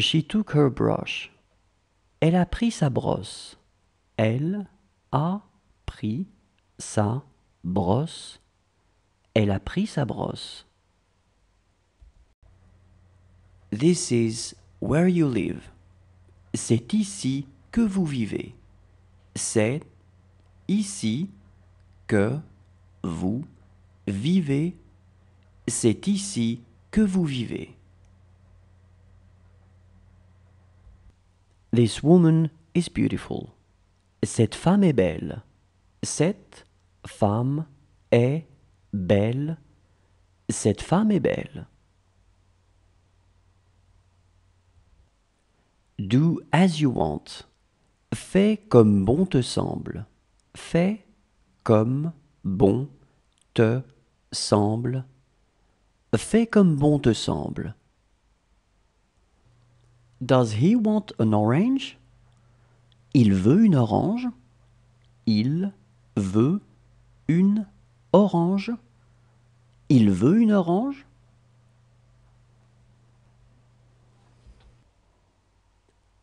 She took her brush. Elle a pris sa brosse. Elle a pris sa brosse. Elle a pris sa brosse. This is where you live. C'est ici que vous vivez. C'est ici que vous vivez. C'est ici que vous vivez. This woman is beautiful. Cette femme est belle. Cette femme est belle. Cette femme est belle. Do as you want. Fais comme bon te semble. Fais comme bon te semble. Fais comme bon te semble. Does he want an orange? Il veut une orange. Il veut une orange. Il veut une orange.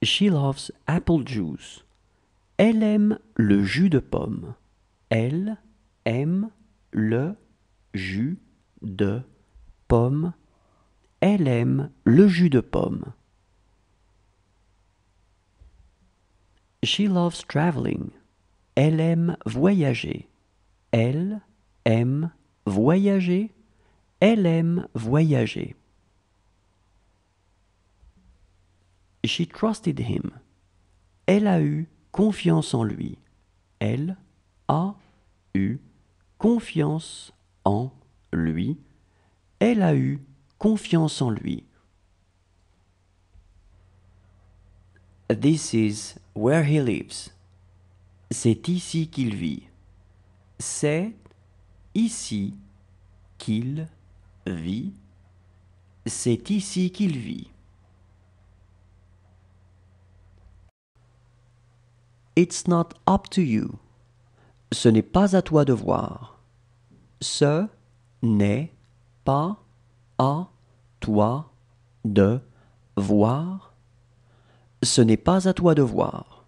She loves apple juice. Elle aime le jus de pomme. Elle aime le jus de pomme. Elle aime le jus de pomme. She loves travelling. Elle aime voyager. Elle aime voyager. Elle aime voyager. She trusted him. Elle a eu confiance en lui. Elle a eu confiance en lui. Elle a eu confiance en lui. This is where he lives. C'est ici qu'il vit. C'est ici qu'il vit. C'est ici qu'il vit. It's not up to you. Ce n'est pas à toi de voir. Ce n'est pas à toi de voir ce n'est pas à toi de voir.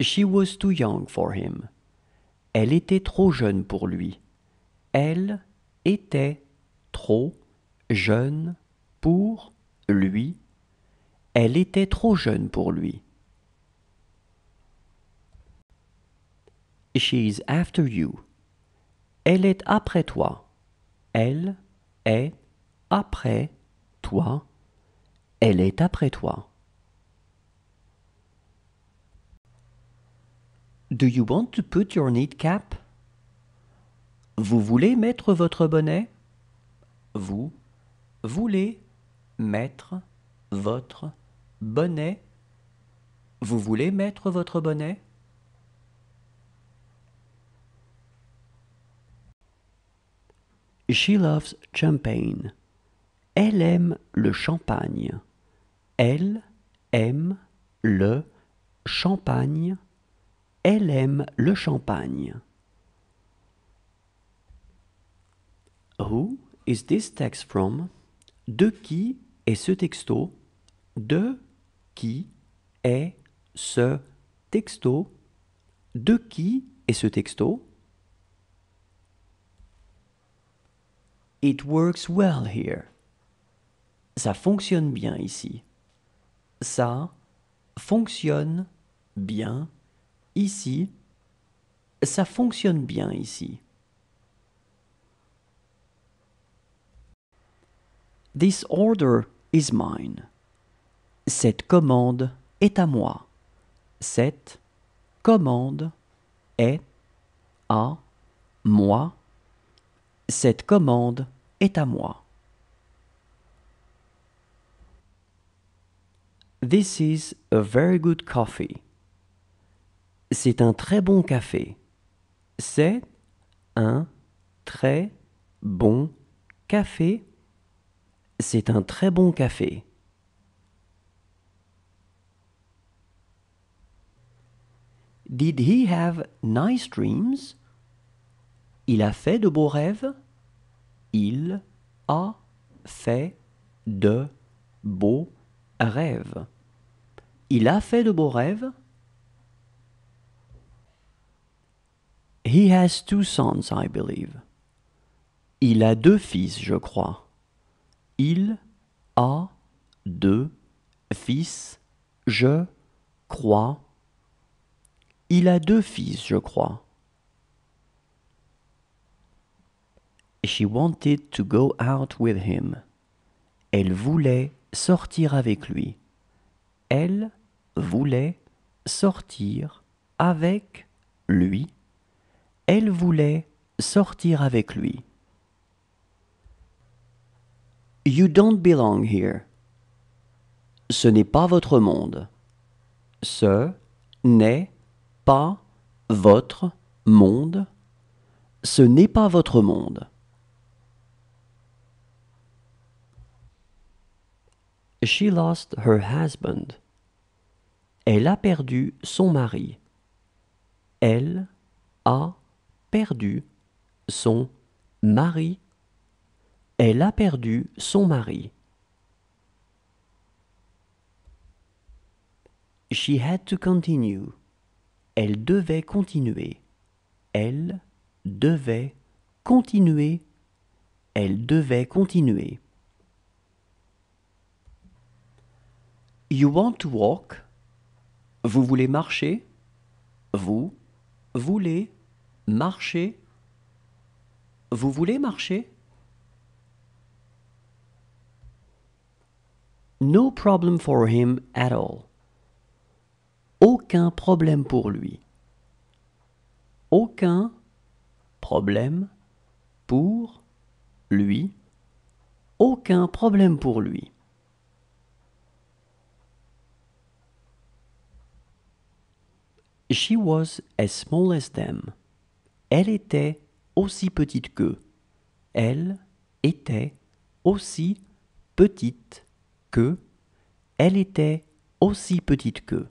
She was too young for him. Elle était trop jeune pour lui. Elle était trop jeune pour lui. Elle était trop jeune pour lui. is after you. Elle est après toi. Elle est après toi. Elle est après toi. Do you want to put your knit cap? Vous voulez mettre votre bonnet? Vous voulez mettre votre bonnet? Vous voulez mettre votre bonnet? She loves champagne. Elle aime le champagne. Elle aime le champagne. Elle aime le champagne. Who is this text from? De qui est ce texto? De qui est ce texto? De qui est ce texto? It works well here. Ça fonctionne bien ici ça fonctionne bien ici. Ça fonctionne bien ici. This order is mine. Cette commande est à moi. Cette commande est à moi. Cette commande est à moi. This is a very good coffee. C'est un très bon café. C'est un très bon café. C'est un très bon café. Did he have nice dreams? Il a fait de beaux rêves. Il a fait de beaux rêve. Il a fait de beaux rêves. He has two sons, I believe. Il a deux fils, je crois. Il a deux fils, je crois. Il a deux fils, je crois. She wanted to go out with him. Elle voulait sortir avec lui. Elle voulait sortir avec lui. Elle voulait sortir avec lui. You don't belong here. Ce n'est pas votre monde. Ce n'est pas votre monde. Ce n'est pas votre monde. She lost her husband. Elle a perdu son mari. Elle a perdu son mari. Elle a perdu son mari. She had to continue. Elle devait continuer. Elle devait continuer. Elle devait continuer. You want to walk? Vous voulez marcher? Vous voulez marcher? Vous voulez marcher? No problem for him at all. Aucun problème pour lui. Aucun problème pour lui. Aucun problème pour lui. She was as small as them. Elle était aussi petite qu'eux. Elle était aussi petite que. Elle était aussi petite que.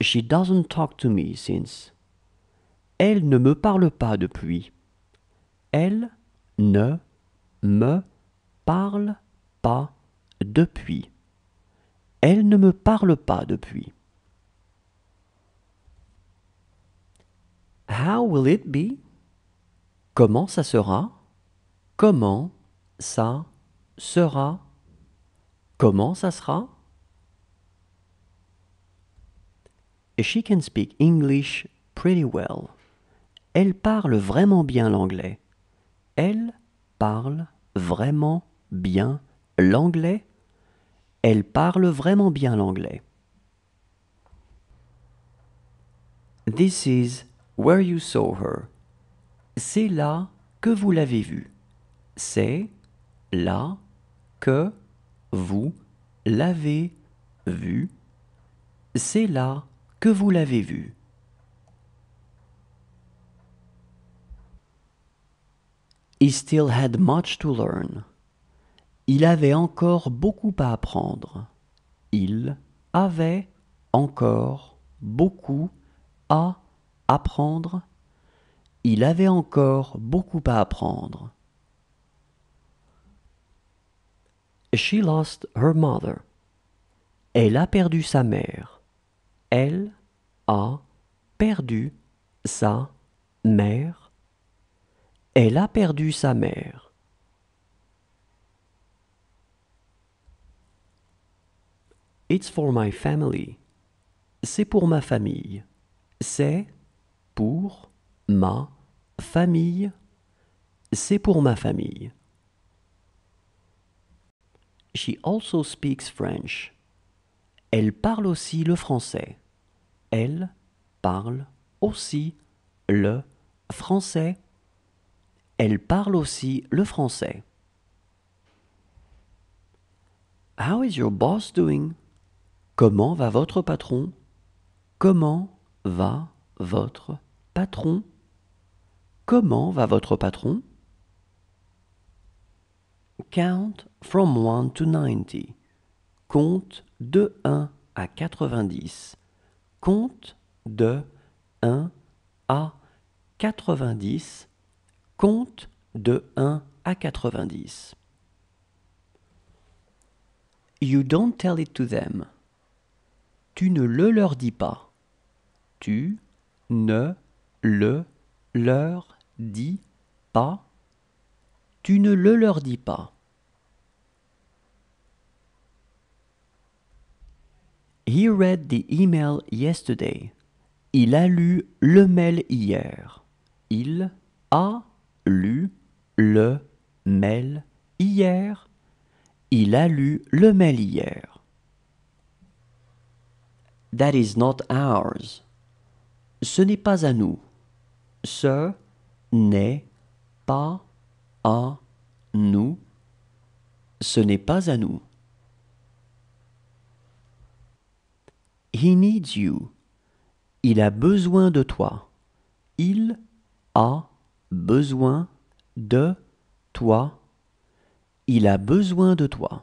She doesn't talk to me since. Elle ne me parle pas depuis. Elle ne me parle pas depuis. Elle ne me parle pas depuis. How will it be? Comment ça sera? Comment ça sera? Comment ça sera? She can speak English pretty well. Elle parle vraiment bien l'anglais. Elle parle vraiment bien l'anglais. Elle parle vraiment bien l'anglais. This is where you saw her. C'est là que vous l'avez vue. C'est là que vous l'avez vue. C'est là que vous l'avez vue. He still had much to learn. Il avait encore beaucoup à apprendre. Il avait encore beaucoup à apprendre. Il avait encore beaucoup à apprendre. She lost her mother. Elle a perdu sa mère. Elle a perdu sa mère. Elle a perdu sa mère. It's for my family. C'est pour ma famille. C'est pour ma famille. C'est pour ma famille. She also speaks French. Elle parle aussi le français. Elle parle aussi le français. Elle parle aussi le français. How is your boss doing? Comment va votre patron Comment va votre patron Comment va votre patron Count from 1 to 90. Compte de 1 à 90. Compte de 1 à 90. Compte de 1 à 90. You don't tell it to them tu ne le leur dis pas. Tu ne le leur dis pas. Tu ne le leur dis pas. He read the email yesterday. Il a lu le mail hier. Il a lu le mail hier. Il a lu le mail hier. That is not ours. Ce n'est pas à nous. Ce n'est pas à nous. Ce n'est pas à nous. He needs you. Il a besoin de toi. Il a besoin de toi. Il a besoin de toi.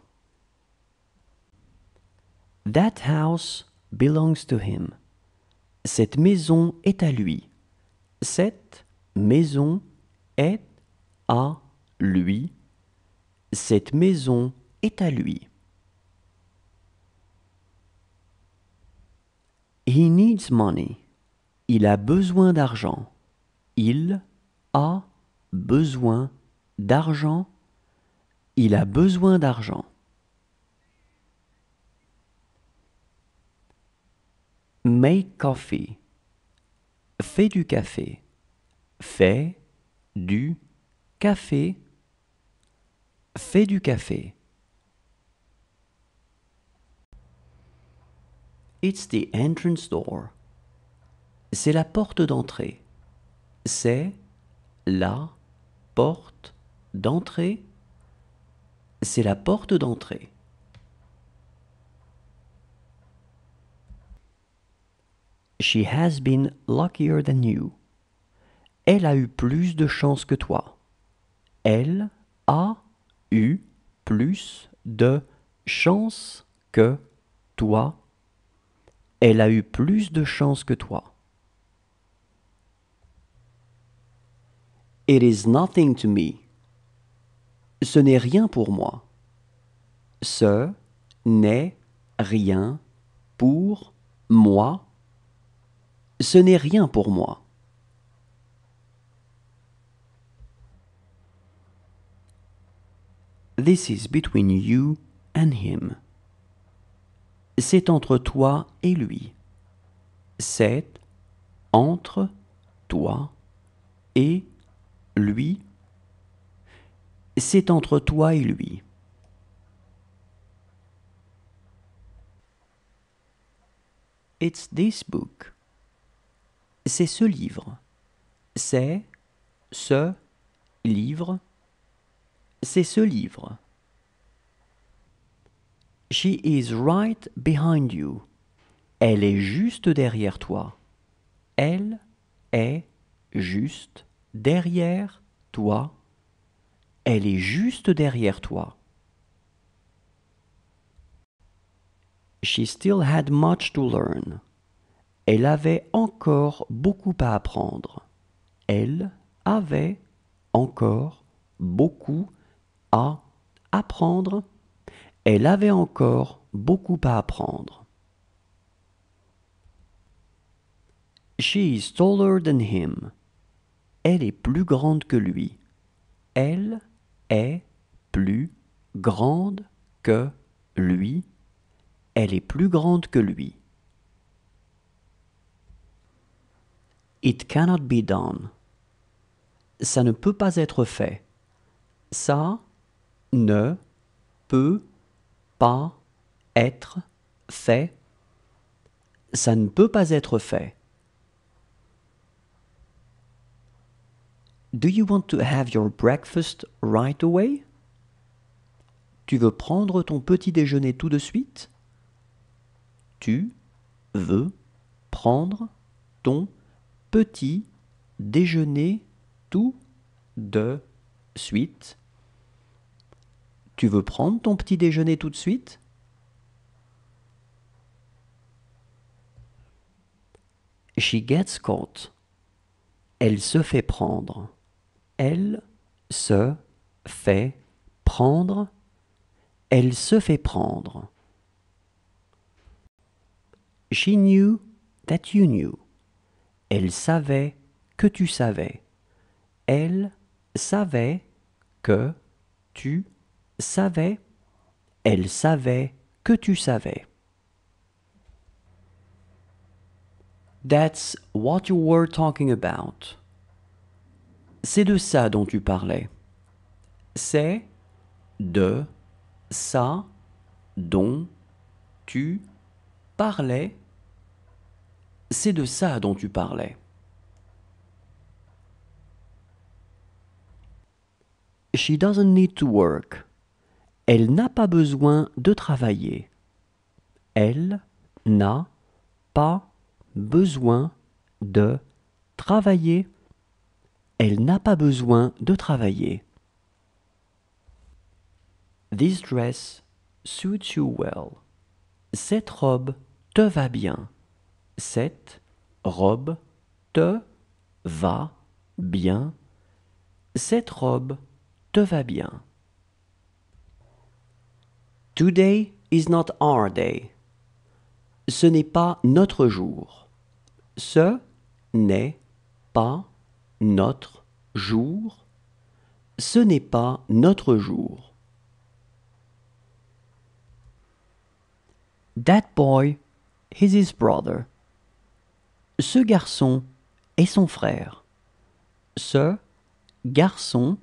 That house belongs to him. Cette maison est à lui. Cette maison est à lui. Cette maison est à lui. He needs money. Il a besoin d'argent. Il a besoin d'argent. Il a besoin d'argent. Make coffee. Fais du café. Fais du café. Fais du café. It's the entrance door. C'est la porte d'entrée. C'est la porte d'entrée. C'est la porte d'entrée. She has been luckier than you. Elle a eu plus de chance que toi. Elle a eu plus de chance que toi. Elle a eu plus de chance que toi. It is nothing to me. Ce n'est rien pour moi. Ce n'est rien pour moi ce n'est rien pour moi. This is between you and him. C'est entre toi et lui. C'est entre toi et lui. C'est entre toi et lui. It's this book c'est ce livre. C'est ce livre. C'est ce livre. She is right behind you. Elle est juste derrière toi. Elle est juste derrière toi. Elle est juste derrière toi. She still had much to learn. Elle avait encore beaucoup à apprendre. Elle avait encore beaucoup à apprendre. Elle avait encore beaucoup à apprendre. She is taller than him. Elle est plus grande que lui. Elle est plus grande que lui. Elle est plus grande que lui. It cannot be done. Ça ne peut pas être fait. Ça ne peut pas être fait. Ça ne peut pas être fait. Do you want to have your breakfast right away? Tu veux prendre ton petit déjeuner tout de suite? Tu veux prendre ton petit déjeuner tout de suite. Tu veux prendre ton petit déjeuner tout de suite She gets caught. Elle se fait prendre. Elle se fait prendre. Elle se fait prendre. She knew that you knew. Elle savait que tu savais. Elle savait que tu savais. Elle savait que tu savais. That's what you were talking about. C'est de ça dont tu parlais. C'est de ça dont tu parlais c'est de ça dont tu parlais. She doesn't need to work. Elle n'a pas besoin de travailler. Elle n'a pas besoin de travailler. Elle n'a pas besoin de travailler. This dress suits you well. Cette robe te va bien cette robe te va bien. Cette robe te va bien. Today is not our day. Ce n'est pas notre jour. Ce n'est pas notre jour. Ce n'est pas notre jour. That boy is his brother. Ce garçon est son frère. Ce garçon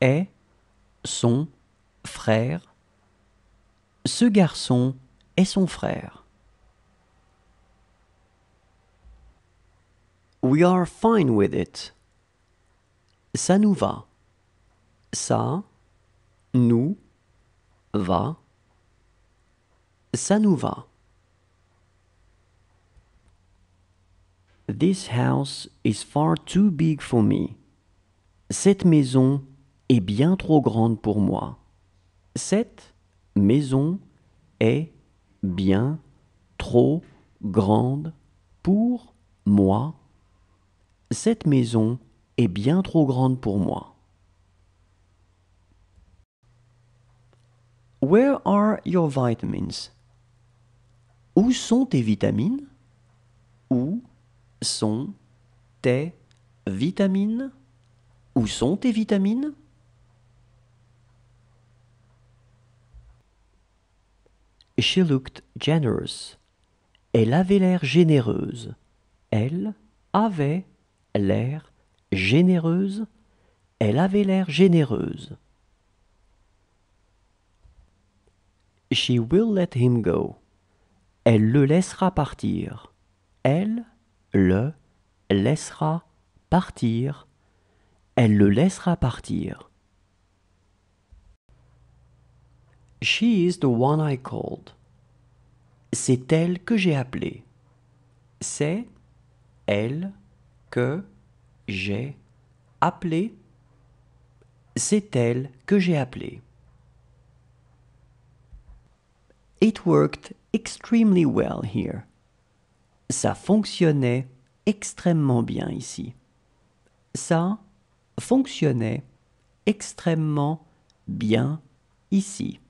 est son frère. Ce garçon est son frère. We are fine with it. Ça nous va. Ça nous va. Ça nous va. This house is far too big for me. Cette maison est bien trop grande pour moi. Cette maison est bien trop grande pour moi. Cette maison est bien trop grande pour moi. Where are your vitamins? Où sont tes vitamines? Où sont tes vitamines Où sont tes vitamines She looked generous. Elle avait l'air généreuse. Elle avait l'air généreuse. Elle avait l'air généreuse. She will let him go. Elle le laissera partir. Elle le laissera partir. Elle le laissera partir. She is the one I called. C'est elle que j'ai appelée. C'est elle que j'ai appelée. C'est elle que j'ai appelée. It worked extremely well here. Ça fonctionnait extrêmement bien ici. Ça fonctionnait extrêmement bien ici.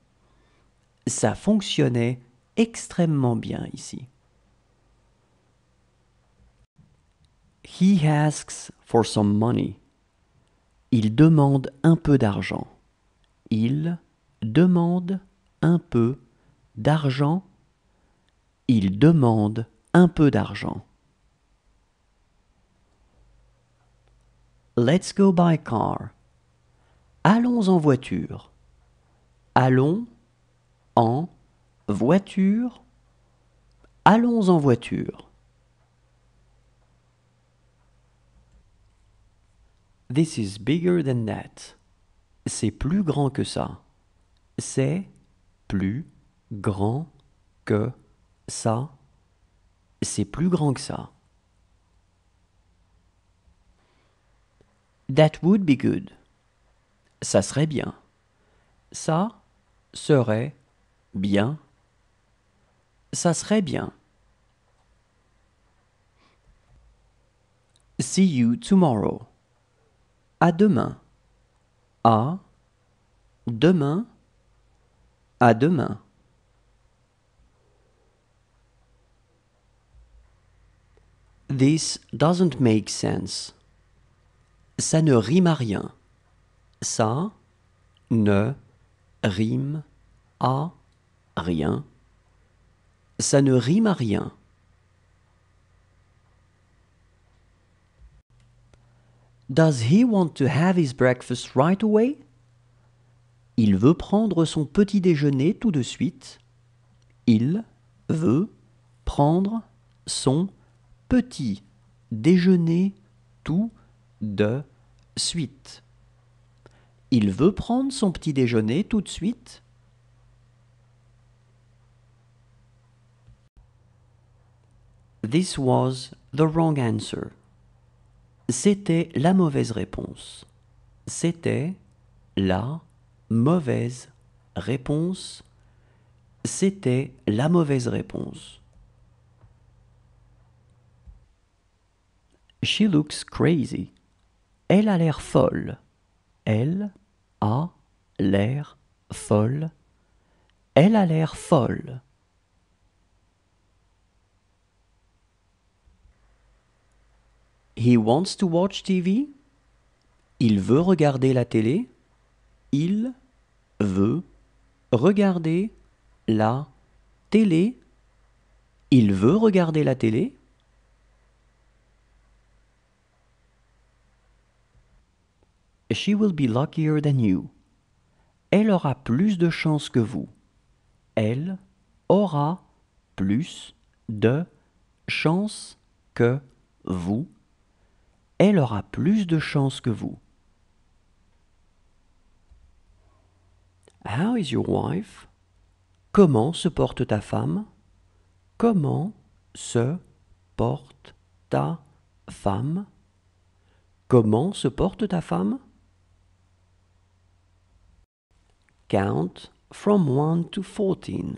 Ça fonctionnait extrêmement bien ici. He asks for some money. Il demande un peu d'argent. Il demande un peu d'argent. Il demande un peu d'argent. Let's go by car. Allons en voiture. Allons en voiture. Allons en voiture. This is bigger than that. C'est plus grand que ça. C'est plus grand que ça c'est plus grand que ça. That would be good. Ça serait bien. Ça serait bien. Ça serait bien. See you tomorrow. À demain. À demain. À demain. This doesn't make sense. Ça ne rime à rien. Ça ne rime à rien. Ça ne rime à rien. Does he want to have his breakfast right away? Il veut prendre son petit déjeuner tout de suite. Il veut prendre son petit déjeuner tout de suite. Il veut prendre son petit déjeuner tout de suite. This was the wrong answer. C'était la mauvaise réponse. C'était la mauvaise réponse. C'était la mauvaise réponse. She looks crazy. Elle a l'air folle. Elle a l'air folle. Elle a l'air folle. He wants to watch TV. Il veut regarder la télé. Il veut regarder la télé. Il veut regarder la télé. She will be luckier than you. Elle aura plus de chance que vous. Elle aura plus de chance que vous. Elle aura plus de chance que vous. How is your wife? Comment se porte ta femme? Comment se porte ta femme? Comment se porte ta femme? Count from 1 to 14.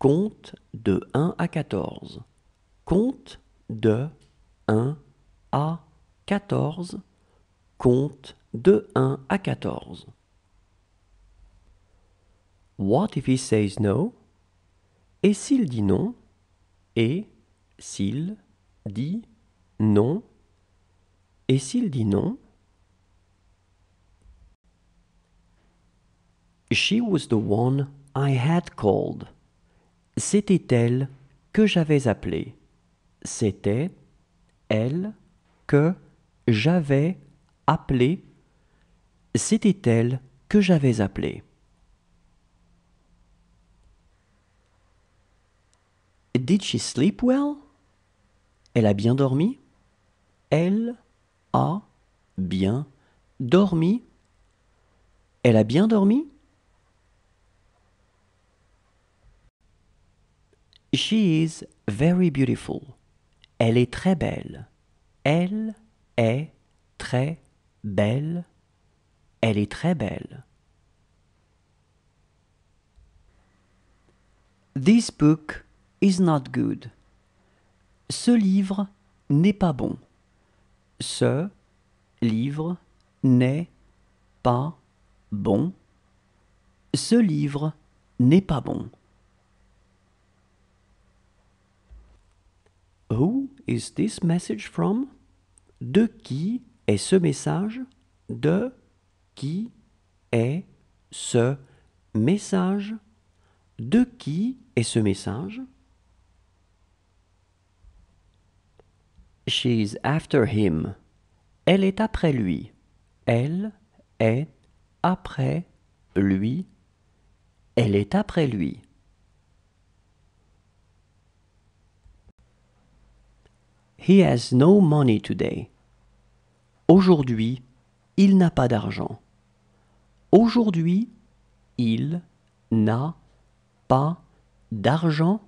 Compte de 1 à 14. Compte de 1 à 14. Compte de 1 à 14. What if he says no? Et s'il dit non? Et s'il dit non? Et s'il dit non? She was the one I had called. C'était elle que j'avais appelée. C'était elle que j'avais appelée. C'était elle que j'avais appelée. Did she sleep well? Elle a bien dormi? Elle a bien dormi? Elle a bien dormi? She is very beautiful. Elle est très belle. Elle est très belle. Elle est très belle. This book is not good. Ce livre n'est pas bon. Ce livre n'est pas bon. Ce livre n'est pas bon. Who is this message from? De qui est ce message? De qui est ce message? De qui est ce message? She's after him. Elle est après lui. Elle est après lui. Elle est après lui. He has no money today. Aujourd'hui, il n'a pas d'argent. Aujourd'hui, il n'a pas d'argent.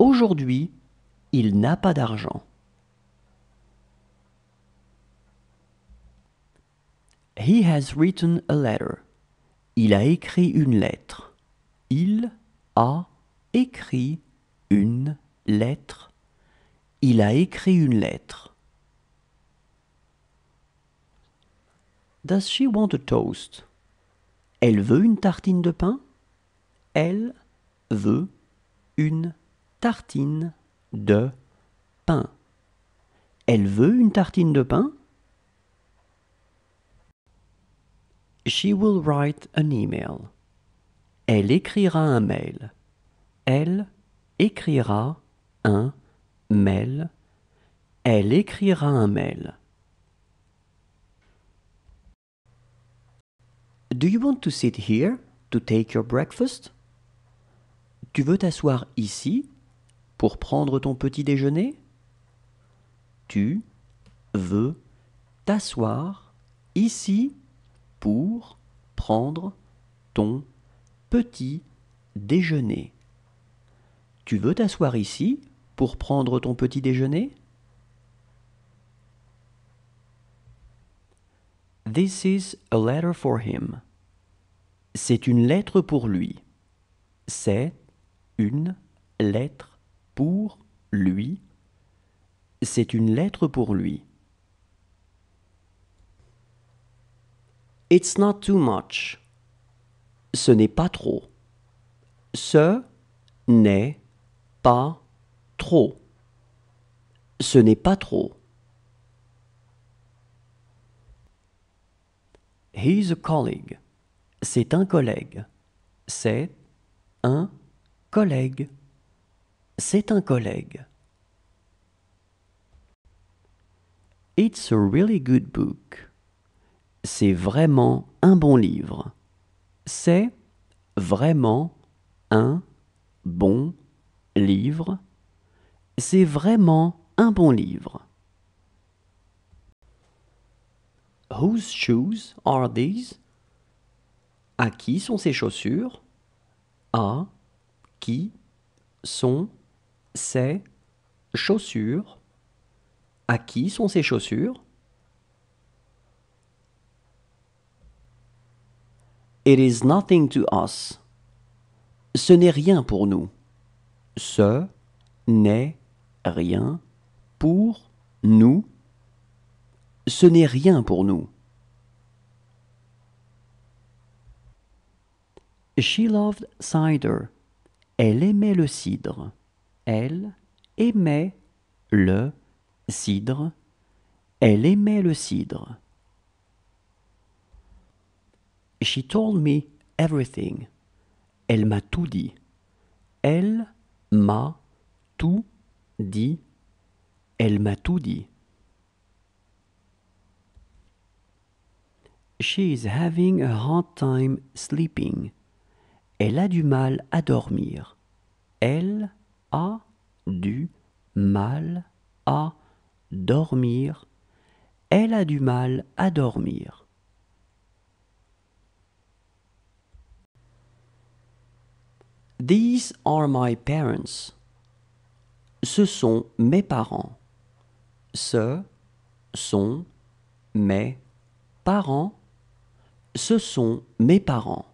Aujourd'hui, il n'a pas d'argent. He has written a letter. Il a écrit une lettre. Il a écrit une lettre il a écrit une lettre. Does she want a toast? Elle veut une tartine de pain? Elle veut une tartine de pain. Elle veut une tartine de pain? She will write an email. Elle écrira un mail. Elle écrira un mail mail, elle écrira un mail. Do you want to sit here to take your breakfast? Tu veux t'asseoir ici pour prendre ton petit déjeuner? Tu veux t'asseoir ici pour prendre ton petit déjeuner. Tu veux t'asseoir ici pour prendre ton petit déjeuner? This is a letter for him. C'est une lettre pour lui. C'est une lettre pour lui. C'est une lettre pour lui. It's not too much. Ce n'est pas trop. Ce n'est pas trop. Ce n'est pas trop. He's a colleague. C'est un collègue. C'est un collègue. C'est un collègue. It's a really good book. C'est vraiment un bon livre. C'est vraiment un bon livre. C'est vraiment un bon livre. Whose shoes are these? À qui sont ces chaussures? À qui sont ces chaussures? À qui sont ces chaussures? It is nothing to us. Ce n'est rien pour nous. Ce n'est rien pour nous, ce n'est rien pour nous. She loved cider. Elle aimait le cidre. Elle aimait le cidre. Elle aimait le cidre. She told me everything. Elle m'a tout dit. Elle m'a tout dit Elle m'a tout dit. She is having a hard time sleeping. Elle a du mal à dormir. Elle a du mal à dormir. Elle a du mal à dormir. These are my parents ce sont mes parents. Ce sont mes parents. Ce sont mes parents.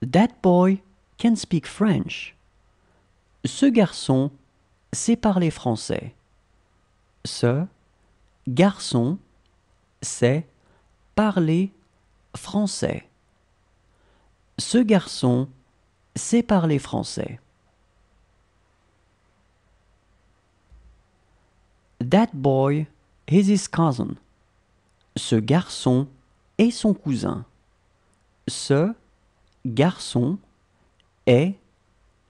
That boy can speak French. Ce garçon sait parler français. Ce garçon sait parler français. Ce garçon c'est parler français. That boy is his cousin. Ce garçon est son cousin. Ce garçon est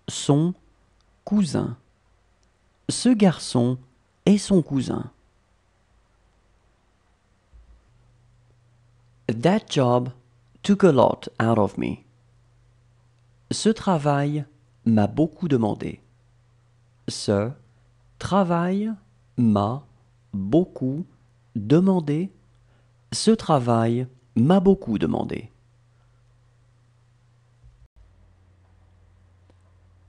son cousin. Ce garçon est son cousin. That job took a lot out of me. Ce travail m'a beaucoup demandé. Ce travail m'a beaucoup demandé. Ce travail m'a beaucoup demandé.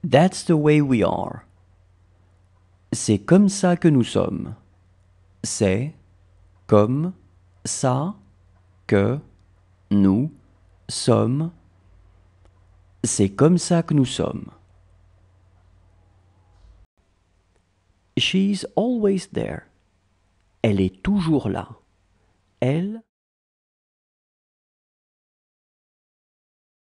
That's the way we are. C'est comme ça que nous sommes. C'est comme ça que nous sommes. C'est comme ça que nous sommes. She's always there. Elle est toujours là. Elle